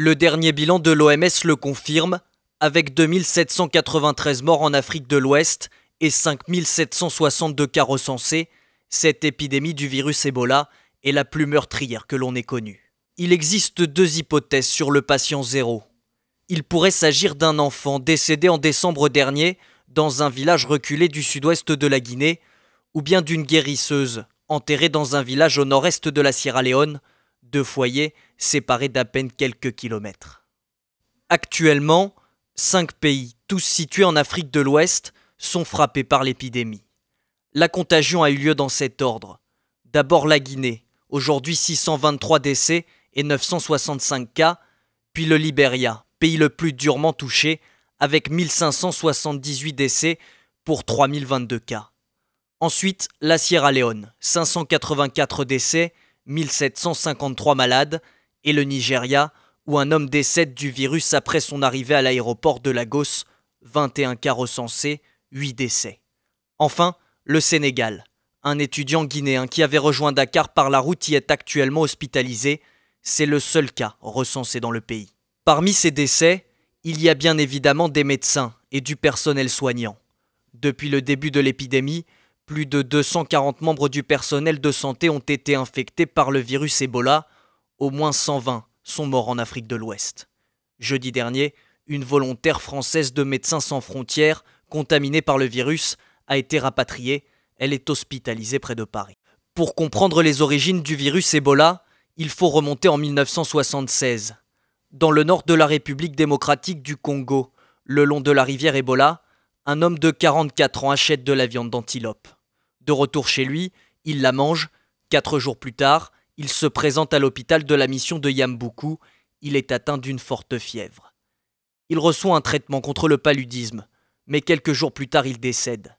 Le dernier bilan de l'OMS le confirme, avec 2793 morts en Afrique de l'Ouest et 5762 cas recensés, cette épidémie du virus Ebola est la plus meurtrière que l'on ait connue. Il existe deux hypothèses sur le patient zéro. Il pourrait s'agir d'un enfant décédé en décembre dernier dans un village reculé du sud-ouest de la Guinée, ou bien d'une guérisseuse enterrée dans un village au nord-est de la Sierra Leone, deux foyers séparés d'à peine quelques kilomètres. Actuellement, cinq pays, tous situés en Afrique de l'Ouest, sont frappés par l'épidémie. La contagion a eu lieu dans cet ordre. D'abord la Guinée, aujourd'hui 623 décès et 965 cas, puis le Libéria, pays le plus durement touché, avec 1578 décès pour 3022 cas. Ensuite, la Sierra Leone, 584 décès, 1753 malades, et le Nigeria, où un homme décède du virus après son arrivée à l'aéroport de Lagos, 21 cas recensés, 8 décès. Enfin, le Sénégal. Un étudiant guinéen qui avait rejoint Dakar par la route y est actuellement hospitalisé. C'est le seul cas recensé dans le pays. Parmi ces décès, il y a bien évidemment des médecins et du personnel soignant. Depuis le début de l'épidémie, plus de 240 membres du personnel de santé ont été infectés par le virus Ebola. Au moins 120 sont morts en Afrique de l'Ouest. Jeudi dernier, une volontaire française de Médecins sans frontières, contaminée par le virus, a été rapatriée. Elle est hospitalisée près de Paris. Pour comprendre les origines du virus Ebola, il faut remonter en 1976. Dans le nord de la République démocratique du Congo, le long de la rivière Ebola, un homme de 44 ans achète de la viande d'antilope. De retour chez lui, il la mange. Quatre jours plus tard, il se présente à l'hôpital de la mission de Yambuku. Il est atteint d'une forte fièvre. Il reçoit un traitement contre le paludisme, mais quelques jours plus tard, il décède.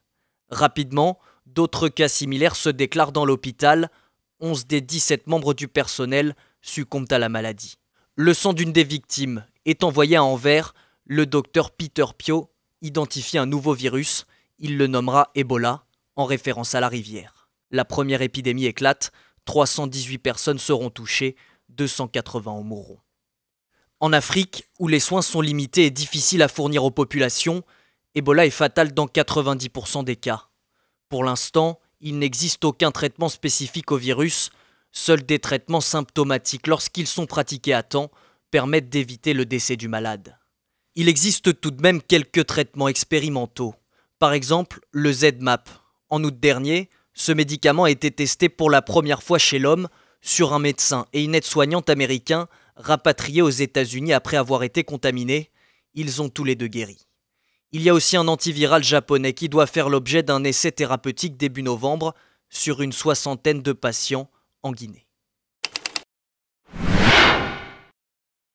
Rapidement, d'autres cas similaires se déclarent dans l'hôpital. 11 des 17 membres du personnel succombent à la maladie. Le sang d'une des victimes est envoyé à Anvers. Le docteur Peter Pio identifie un nouveau virus. Il le nommera Ebola en référence à la rivière. La première épidémie éclate, 318 personnes seront touchées, 280 en mourront. En Afrique, où les soins sont limités et difficiles à fournir aux populations, Ebola est fatal dans 90% des cas. Pour l'instant, il n'existe aucun traitement spécifique au virus, seuls des traitements symptomatiques lorsqu'ils sont pratiqués à temps permettent d'éviter le décès du malade. Il existe tout de même quelques traitements expérimentaux, par exemple le ZMAP, en août dernier, ce médicament a été testé pour la première fois chez l'homme sur un médecin et une aide-soignante américain rapatriés aux États-Unis après avoir été contaminés. Ils ont tous les deux guéri. Il y a aussi un antiviral japonais qui doit faire l'objet d'un essai thérapeutique début novembre sur une soixantaine de patients en Guinée.